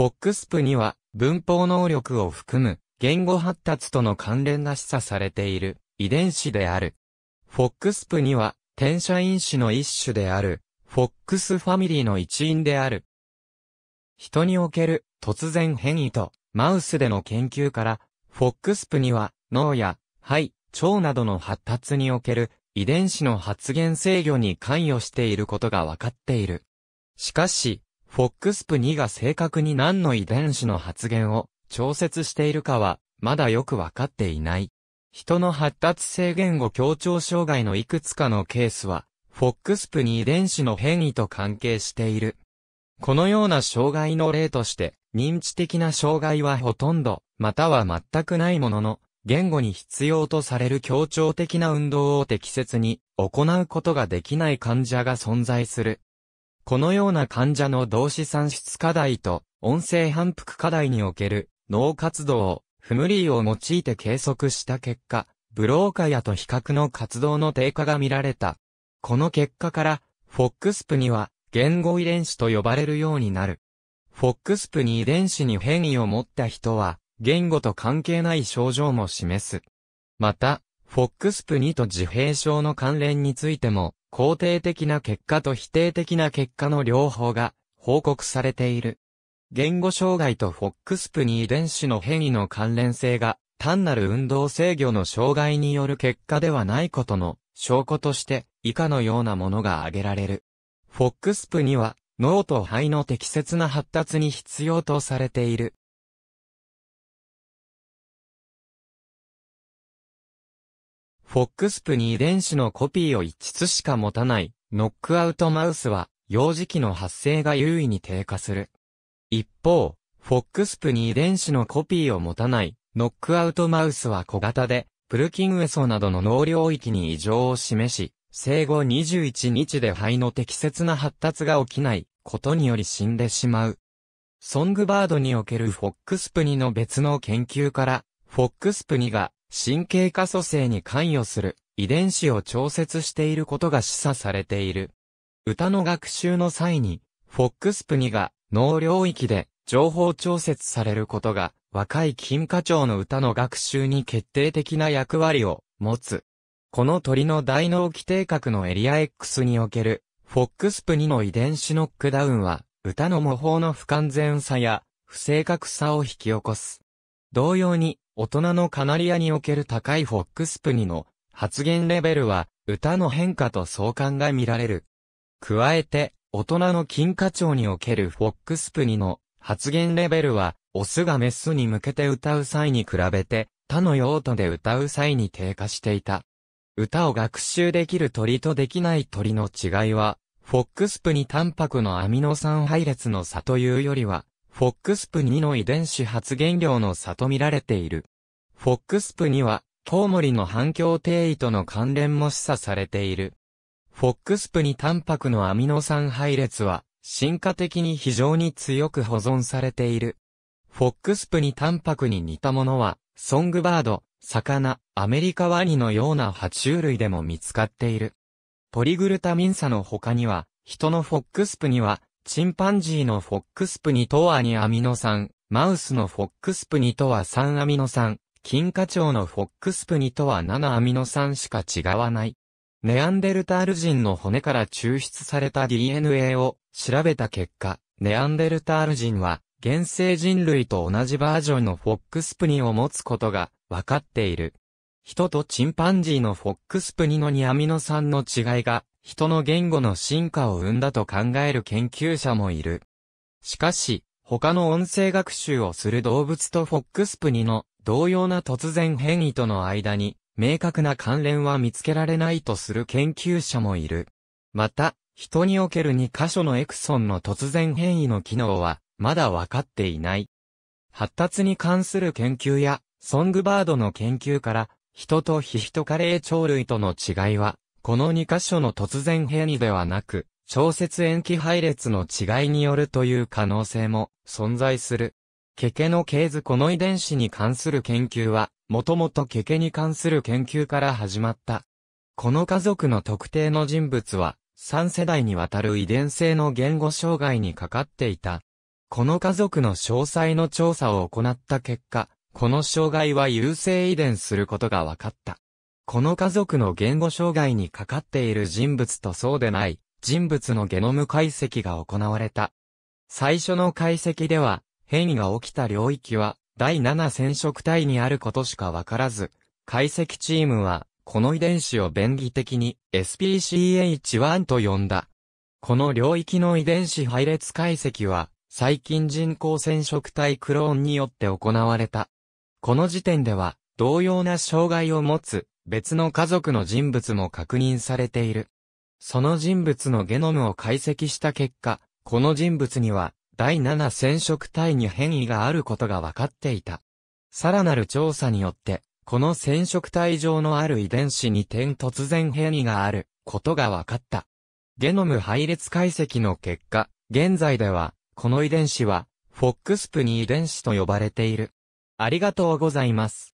フォックスプには文法能力を含む言語発達との関連が示唆されている遺伝子である。フォックスプには転写因子の一種であるフォックスファミリーの一員である。人における突然変異とマウスでの研究からフォックスプには脳や肺、腸などの発達における遺伝子の発現制御に関与していることが分かっている。しかし、フォックスプ2が正確に何の遺伝子の発現を調節しているかは、まだよくわかっていない。人の発達性言語協調障害のいくつかのケースは、フォックスプ2遺伝子の変異と関係している。このような障害の例として、認知的な障害はほとんど、または全くないものの、言語に必要とされる協調的な運動を適切に行うことができない患者が存在する。このような患者の動詞算出課題と音声反復課題における脳活動をフムリーを用いて計測した結果、ブローカヤと比較の活動の低下が見られた。この結果から、フォックスプには言語遺伝子と呼ばれるようになる。フォックスプに遺伝子に変異を持った人は、言語と関係ない症状も示す。また、フォックスプ2と自閉症の関連についても、肯定的な結果と否定的な結果の両方が報告されている。言語障害とフォックスプに遺伝子の変異の関連性が単なる運動制御の障害による結果ではないことの証拠として以下のようなものが挙げられる。フォックスプには脳と肺の適切な発達に必要とされているフォックスプに遺伝子のコピーを一つしか持たない、ノックアウトマウスは、幼児期の発生が優位に低下する。一方、フォックスプに遺伝子のコピーを持たない、ノックアウトマウスは小型で、プルキングエソなどの脳領域に異常を示し、生後21日で肺の適切な発達が起きないことにより死んでしまう。ソングバードにおけるフォックスプニの別の研究から、フォックスプニが神経過組性に関与する遺伝子を調節していることが示唆されている。歌の学習の際に、フォックスプニが脳領域で情報調節されることが若い金花鳥の歌の学習に決定的な役割を持つ。この鳥の大脳基底核のエリア X におけるフォックスプニの遺伝子ノックダウンは歌の模倣の不完全さや不正確さを引き起こす。同様に大人のカナリアにおける高いフォックスプニの発言レベルは歌の変化と相関が見られる。加えて、大人の金花鳥におけるフォックスプニの発言レベルは、オスがメスに向けて歌う際に比べて、他の用途で歌う際に低下していた。歌を学習できる鳥とできない鳥の違いは、フォックスプニタンパクのアミノ酸配列の差というよりは、フォックスプニの遺伝子発現量の差と見られている。フォックスプには、コウモリの反響定位との関連も示唆されている。フォックスプにタンパクのアミノ酸配列は、進化的に非常に強く保存されている。フォックスプにタンパクに似たものは、ソングバード、魚、アメリカワニのような爬虫類でも見つかっている。ポリグルタミンサの他には、人のフォックスプには、チンパンジーのフォックスプにとはニ、アミノ酸、マウスのフォックスプにとは3アミノ酸、金華町のフォックスプニとは7アミノ酸しか違わない。ネアンデルタール人の骨から抽出された DNA を調べた結果、ネアンデルタール人は、現生人類と同じバージョンのフォックスプニを持つことが分かっている。人とチンパンジーのフォックスプニの2アミノ酸の違いが、人の言語の進化を生んだと考える研究者もいる。しかし、他の音声学習をする動物とフォックスプニの同様な突然変異との間に明確な関連は見つけられないとする研究者もいる。また、人における2箇所のエクソンの突然変異の機能はまだ分かっていない。発達に関する研究やソングバードの研究から人とヒヒトカレー鳥類との違いはこの2箇所の突然変異ではなく小節塩基配列の違いによるという可能性も存在する。ケケの系図この遺伝子に関する研究は、もともとケケに関する研究から始まった。この家族の特定の人物は、3世代にわたる遺伝性の言語障害にかかっていた。この家族の詳細の調査を行った結果、この障害は優勢遺伝することが分かった。この家族の言語障害にかかっている人物とそうでない人物のゲノム解析が行われた。最初の解析では、変異が起きた領域は第7染色体にあることしかわからず、解析チームは、この遺伝子を便宜的に SPCH1 と呼んだ。この領域の遺伝子配列解析は、最近人工染色体クローンによって行われた。この時点では、同様な障害を持つ、別の家族の人物も確認されている。その人物のゲノムを解析した結果、この人物には第7染色体に変異があることが分かっていた。さらなる調査によって、この染色体上のある遺伝子に点突然変異があることが分かった。ゲノム配列解析の結果、現在では、この遺伝子は、フォックスプに遺伝子と呼ばれている。ありがとうございます。